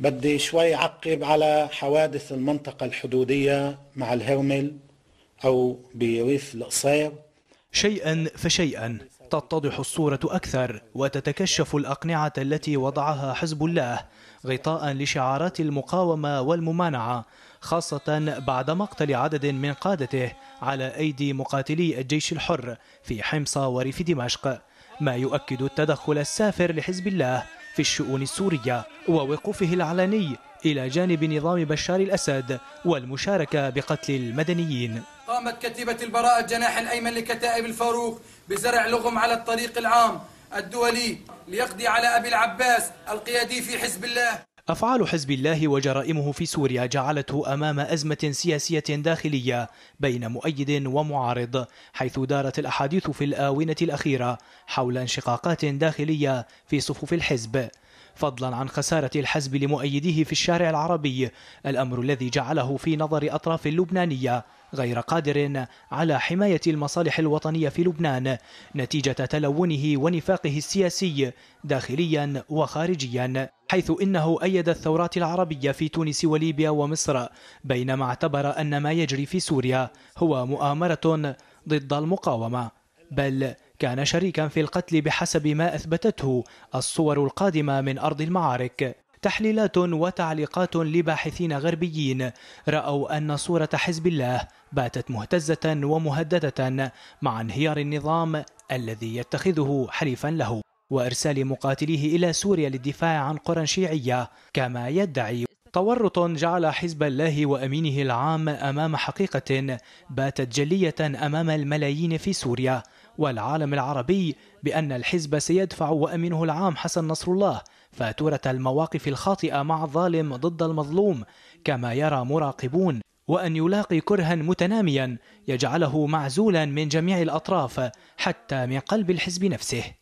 بدي شوي عقب على حوادث المنطقة الحدودية مع الهرمل أو بريف القصير شيئا فشيئا تتضح الصورة أكثر وتتكشف الأقنعة التي وضعها حزب الله غطاء لشعارات المقاومة والممانعة خاصة بعد مقتل عدد من قادته على أيدي مقاتلي الجيش الحر في حمص وريف دمشق ما يؤكد التدخل السافر لحزب الله في الشؤون السورية ووقوفه العلني إلى جانب نظام بشار الأسد والمشاركة بقتل المدنيين قامت كتيبة البراءة جناح الأيمن لكتائب الفاروق بزرع لغم على الطريق العام الدولي ليقضي على أبي العباس القيادي في حزب الله أفعال حزب الله وجرائمه في سوريا جعلته أمام أزمة سياسية داخلية بين مؤيد ومعارض حيث دارت الأحاديث في الآونة الأخيرة حول انشقاقات داخلية في صفوف الحزب فضلا عن خسارة الحزب لمؤيديه في الشارع العربي الأمر الذي جعله في نظر أطراف اللبنانية غير قادر على حماية المصالح الوطنية في لبنان نتيجة تلونه ونفاقه السياسي داخليا وخارجيا حيث إنه أيد الثورات العربية في تونس وليبيا ومصر بينما اعتبر أن ما يجري في سوريا هو مؤامرة ضد المقاومة بل كان شريكا في القتل بحسب ما أثبتته الصور القادمة من أرض المعارك تحليلات وتعليقات لباحثين غربيين رأوا أن صورة حزب الله باتت مهتزة ومهددة مع انهيار النظام الذي يتخذه حليفا له وإرسال مقاتليه إلى سوريا للدفاع عن قرى شيعية كما يدعي تورط جعل حزب الله وأمينه العام أمام حقيقة باتت جلية أمام الملايين في سوريا والعالم العربي بأن الحزب سيدفع وأمينه العام حسن نصر الله فاتورة المواقف الخاطئة مع الظالم ضد المظلوم كما يرى مراقبون وأن يلاقي كرها متناميا يجعله معزولا من جميع الأطراف حتى من قلب الحزب نفسه